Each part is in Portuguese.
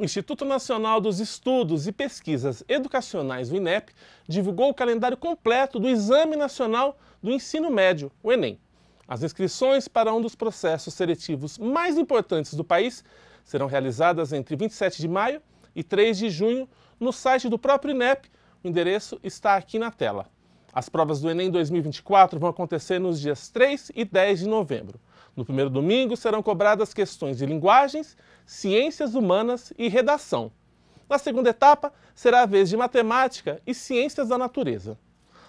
O Instituto Nacional dos Estudos e Pesquisas Educacionais, o INEP, divulgou o calendário completo do Exame Nacional do Ensino Médio, o Enem. As inscrições para um dos processos seletivos mais importantes do país serão realizadas entre 27 de maio e 3 de junho no site do próprio INEP. O endereço está aqui na tela. As provas do Enem 2024 vão acontecer nos dias 3 e 10 de novembro. No primeiro domingo serão cobradas questões de linguagens, ciências humanas e redação. Na segunda etapa, será a vez de matemática e ciências da natureza.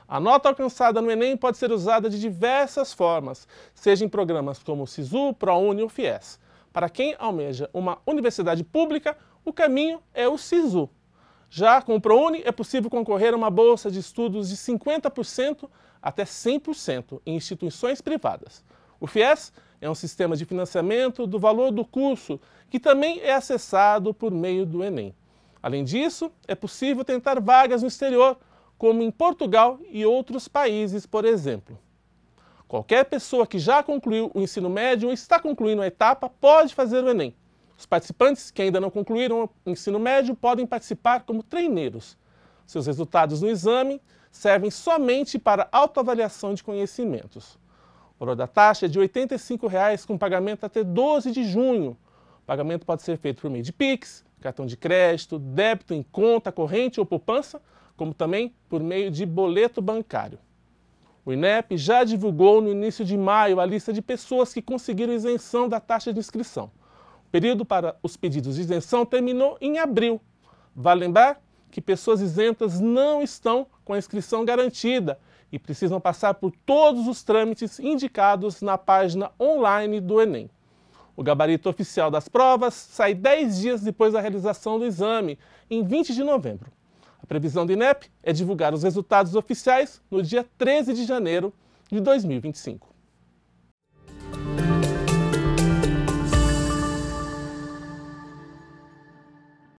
A nota alcançada no Enem pode ser usada de diversas formas, seja em programas como o SISU, ProUni ou FIES. Para quem almeja uma universidade pública, o caminho é o SISU. Já com o ProUni, é possível concorrer a uma bolsa de estudos de 50% até 100% em instituições privadas. O FIES é um sistema de financiamento do valor do curso que também é acessado por meio do Enem. Além disso, é possível tentar vagas no exterior, como em Portugal e outros países, por exemplo. Qualquer pessoa que já concluiu o ensino médio ou está concluindo a etapa pode fazer o Enem. Os participantes que ainda não concluíram o ensino médio podem participar como treineiros. Seus resultados no exame servem somente para autoavaliação de conhecimentos valor da taxa é de R$ 85,00 com pagamento até 12 de junho. O pagamento pode ser feito por meio de Pix, cartão de crédito, débito em conta corrente ou poupança, como também por meio de boleto bancário. O INEP já divulgou no início de maio a lista de pessoas que conseguiram isenção da taxa de inscrição. O período para os pedidos de isenção terminou em abril. Vale lembrar que pessoas isentas não estão com a inscrição garantida e precisam passar por todos os trâmites indicados na página online do Enem. O gabarito oficial das provas sai 10 dias depois da realização do exame, em 20 de novembro. A previsão do INEP é divulgar os resultados oficiais no dia 13 de janeiro de 2025.